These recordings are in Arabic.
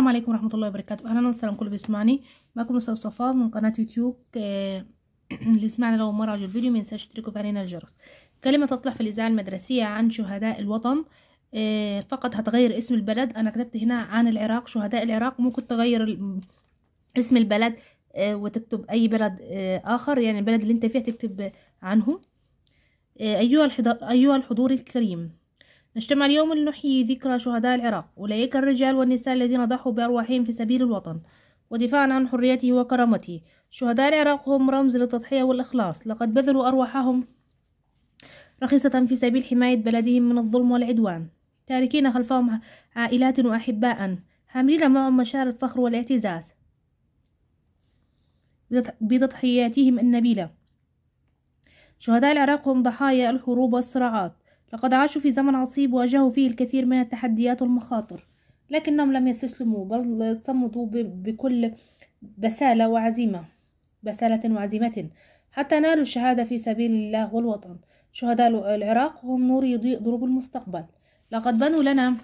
السلام عليكم ورحمه الله وبركاته اهلا وسهلا كل بيسمعني معكم استاذ صفاء من قناه يوتيوب آه، اللي سمعنا لو مره على الفيديو ما ينساش تشتركوا علينا الجرس كلمه تصلح في الاذاعه المدرسيه عن شهداء الوطن آه، فقط هتغير اسم البلد انا كتبت هنا عن العراق شهداء العراق ممكن تغير اسم البلد آه، وتكتب اي بلد اخر يعني البلد اللي انت فيها تكتب عنه ايها الحضور الكريم نجتمع اليوم لنحيي ذكرى شهداء العراق أولئك الرجال والنساء الذين ضحوا بأرواحهم في سبيل الوطن ودفاعا عن حريته وكرامته شهداء العراق هم رمز للتضحية والإخلاص لقد بذلوا أرواحهم رخيصة في سبيل حماية بلدهم من الظلم والعدوان تاركين خلفهم عائلات وأحباء حاملين معهم مشاعر الفخر والاعتزاز بتضحياتهم النبيلة شهداء العراق هم ضحايا الحروب والصراعات لقد عاشوا في زمن عصيب واجهوا فيه الكثير من التحديات والمخاطر لكنهم لم يستسلموا بل صمدوا بكل بسالة وعزيمة بسالة وعزيمة حتى نالوا الشهادة في سبيل الله والوطن شهداء العراق هم نور يضيء ضروب المستقبل لقد بنوا لنا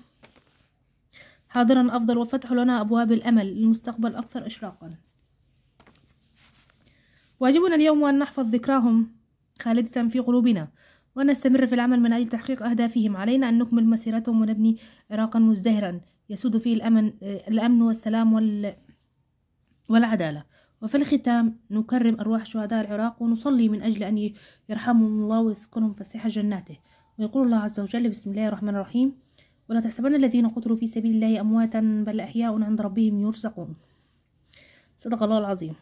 حاضرا أفضل وفتحوا لنا أبواب الأمل للمستقبل أكثر إشراقا واجبنا اليوم أن نحفظ ذكراهم خالدة في قلوبنا ونستمر في العمل من أجل تحقيق أهدافهم علينا أن نكمل مسيرتهم ونبني عراقا مزدهرا يسود فيه الأمن, الأمن والسلام وال... والعدالة وفي الختام نكرم أرواح شهداء العراق ونصلي من أجل أن يرحمهم الله ويسكنهم فسيح جناته ويقول الله عز وجل بسم الله الرحمن الرحيم ولا تحسبن الذين قتلوا في سبيل الله أمواتا بل أحياء عند ربهم يرزقون صدق الله العظيم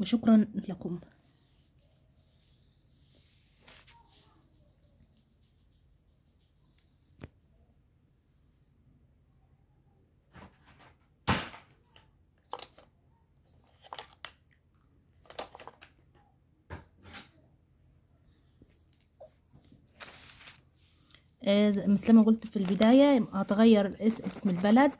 وشكرا لكم إيه، مثل ما قلت في البداية هتغير اسم البلد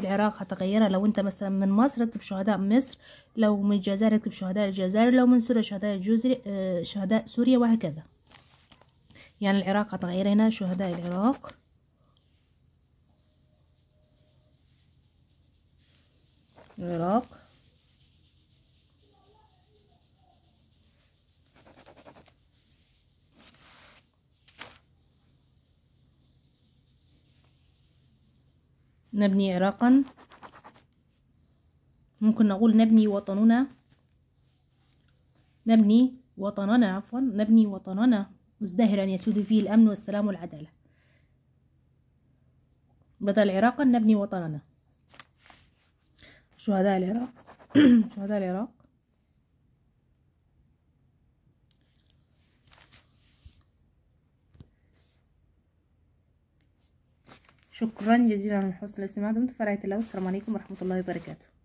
العراق هتغيرها لو انت مثلا من مصر اكتب شهداء مصر لو من الجزائر اكتب شهداء الجزائر لو من سوريا شهداء الجزري إيه، شهداء سوريا وهكذا يعني العراق هتغير هنا شهداء العراق العراق نبني عراقا ممكن نقول نبني وطننا نبني وطننا عفوا نبني وطننا مزدهرا يسود فيه الأمن والسلام والعدالة بدل عراقا نبني وطننا شهداء العراق شهداء العراق شكرا جزيلا على حسن الاستماع دمتم في رعاية الله والسلام عليكم ورحمة الله وبركاته